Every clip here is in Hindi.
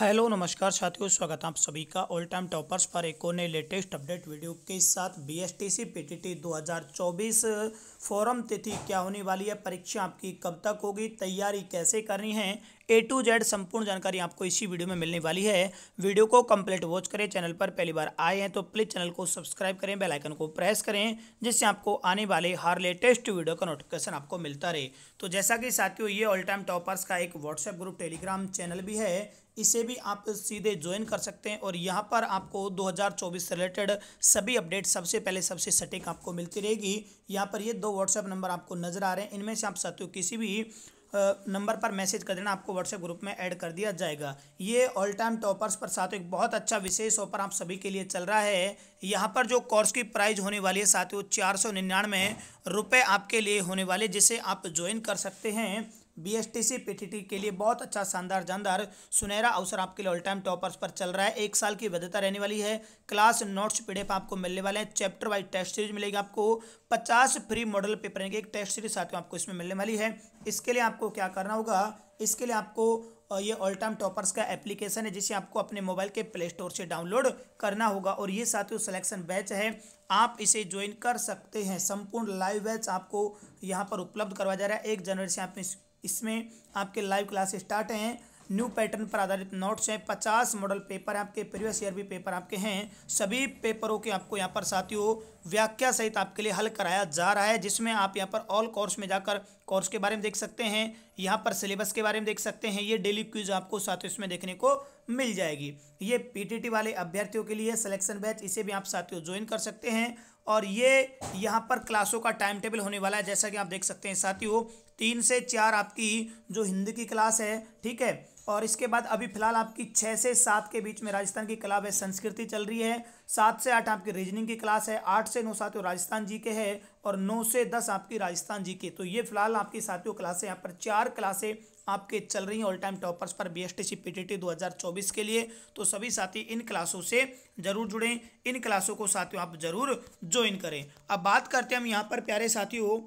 हेलो नमस्कार साथियों स्वागत है आप सभी का ऑल टाइम टॉपर्स पर एक और नए लेटेस्ट अपडेट वीडियो के साथ B S T BSTC PTT 2024 form तिथि क्या होने वाली है परीक्षा आपकी कब तक होगी तैयारी कैसे करनी है ए टू जेड संपूर्ण जानकारी आपको इसी वीडियो में मिलने वाली है वीडियो को कंप्लीट वॉच करें चैनल पर पहली बार आए हैं तो प्लीज़ चैनल को सब्सक्राइब करें बेलाइकन को प्रेस करें जिससे आपको आने वाले हर लेटेस्ट वीडियो का नोटिफिकेशन आपको मिलता रहे तो जैसा कि साथियों ये ऑल टाइम टॉपर्स का एक व्हाट्सएप ग्रुप टेलीग्राम चैनल भी है इसे भी आप सीधे ज्वाइन कर सकते हैं और यहाँ पर आपको 2024 से रिलेटेड सभी अपडेट सबसे पहले सबसे सटीक आपको मिलती रहेगी यहाँ पर ये दो व्हाट्सएप नंबर आपको नज़र आ रहे हैं इनमें से आप साथियों किसी भी नंबर पर मैसेज कर देना आपको व्हाट्सएप ग्रुप में ऐड कर दिया जाएगा ये ऑल टाइम टॉपर्स पर साथ एक बहुत अच्छा विशेष ऑफर आप सभी के लिए चल रहा है यहाँ पर जो कोर्स की प्राइज होने वाली है साथ ही वो चार सौ निन्यानवे रुपये आपके लिए होने वाले जिसे आप ज्वाइन कर सकते हैं B S T C P T T के लिए बहुत अच्छा शानदार जानदार सुनहरा अवसर आपके लिए ऑल टाइम टॉपर्स पर चल रहा है एक साल की वैधता रहने वाली है क्लास नोट्स पीडीएफ आपको मिलने वाले हैं चैप्टर वाइज टेस्ट सीरीज मिलेगी आपको पचास फ्री मॉडल पेपर एक टेस्ट सीरीज साथियों आपको इसमें मिलने वाली है इसके लिए आपको क्या करना होगा इसके लिए आपको और ये ऑल टाइम टॉपर्स का एप्लीकेशन है जिसे आपको अपने मोबाइल के प्ले स्टोर से डाउनलोड करना होगा और ये साथियों सिलेक्शन बैच है आप इसे ज्वाइन कर सकते हैं संपूर्ण लाइव बैच आपको यहाँ पर उपलब्ध करवाया जा रहा है एक जनवरी से आप इस इसमें आपके लाइव क्लास स्टार्ट हैं न्यू पैटर्न पर आधारित नोट्स हैं पचास मॉडल पेपर आपके प्रीवियस ईयर भी पेपर आपके हैं सभी पेपरों के आपको यहाँ पर साथियों व्याख्या सहित आपके लिए हल कराया जा रहा है जिसमें आप यहाँ पर ऑल कोर्स में जाकर कोर्स के बारे में देख सकते हैं यहाँ पर सिलेबस के बारे में देख सकते हैं ये डेली क्यूज आपको साथियों इसमें देखने को मिल जाएगी ये पी वाले अभ्यर्थियों के लिए सिलेक्शन बैच इसे भी आप साथियों ज्वाइन कर सकते हैं और ये यहाँ पर क्लासों का टाइम टेबल होने वाला है जैसा कि आप देख सकते हैं साथियों तीन से चार आपकी जो हिंदी की क्लास है ठीक है और इसके बाद अभी फिलहाल आपकी छः से सात के बीच में राजस्थान की क्लाब है संस्कृति चल रही है सात से आठ आपकी रीजनिंग की क्लास है आठ से नौ साथियों राजस्थान जी के है और नौ से दस आपकी राजस्थान जी के तो ये फिलहाल आपकी साथियों है यहाँ पर चार क्लासें आपके चल रही हैं ऑल टाइम टॉपर्स पर B S T C P T T दो हज़ार चौबीस के लिए तो सभी साथी इन क्लासों से ज़रूर जुड़ें इन क्लासों को साथियों आप ज़रूर ज्वाइन करें अब बात करते हैं हम यहाँ पर प्यारे साथियों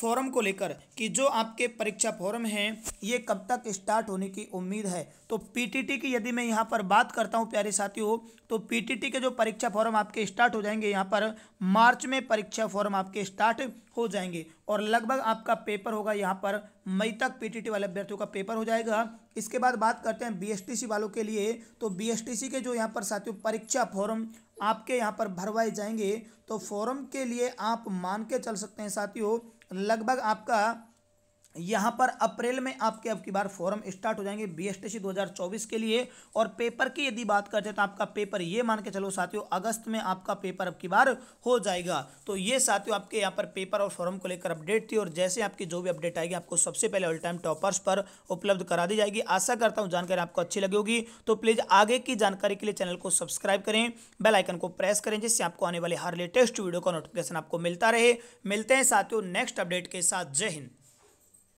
फॉरम को लेकर कि जो आपके परीक्षा फॉरम हैं ये कब तक स्टार्ट होने की उम्मीद है तो पीटीटी की यदि मैं यहाँ पर बात करता हूँ प्यारे साथियों तो पीटीटी के जो परीक्षा फॉर्म आपके स्टार्ट हो जाएंगे यहाँ पर मार्च में परीक्षा फॉर्म आपके स्टार्ट हो जाएंगे और लगभग आपका पेपर होगा यहाँ पर मई तक पीटीटी वाले अभ्यर्थियों का पेपर हो जाएगा इसके बाद बात करते हैं बीएसटीसी वालों के लिए तो बीएसटीसी के जो यहाँ पर साथियों परीक्षा फॉर्म आपके यहाँ पर भरवाए जाएंगे तो फॉर्म के लिए आप मान के चल सकते हैं साथियों लगभग आपका यहाँ पर अप्रैल में आपके अब की बार फॉर्म स्टार्ट हो जाएंगे बी एस टी सी दो हज़ार चौबीस के लिए और पेपर की यदि बात करते हैं तो आपका पेपर ये मान के चलो साथियों अगस्त में आपका पेपर अब की बार हो जाएगा तो ये साथियों आपके यहाँ पर पेपर और फॉर्म को लेकर अपडेट थी और जैसे आपकी जो भी अपडेट आएगी आपको सबसे पहले ऑल टाइम टॉपर्स पर उपलब्ध करा दी जाएगी आशा करता हूँ जानकारी आपको अच्छी लगी होगी तो प्लीज़ आगे की जानकारी के लिए चैनल को सब्सक्राइब करें बेलाइकन को प्रेस करें जिससे आपको आने वाले हर लेटेस्ट वीडियो का नोटिफिकेशन आपको मिलता रहे मिलते हैं साथियों नेक्स्ट अपडेट के साथ जय हिंद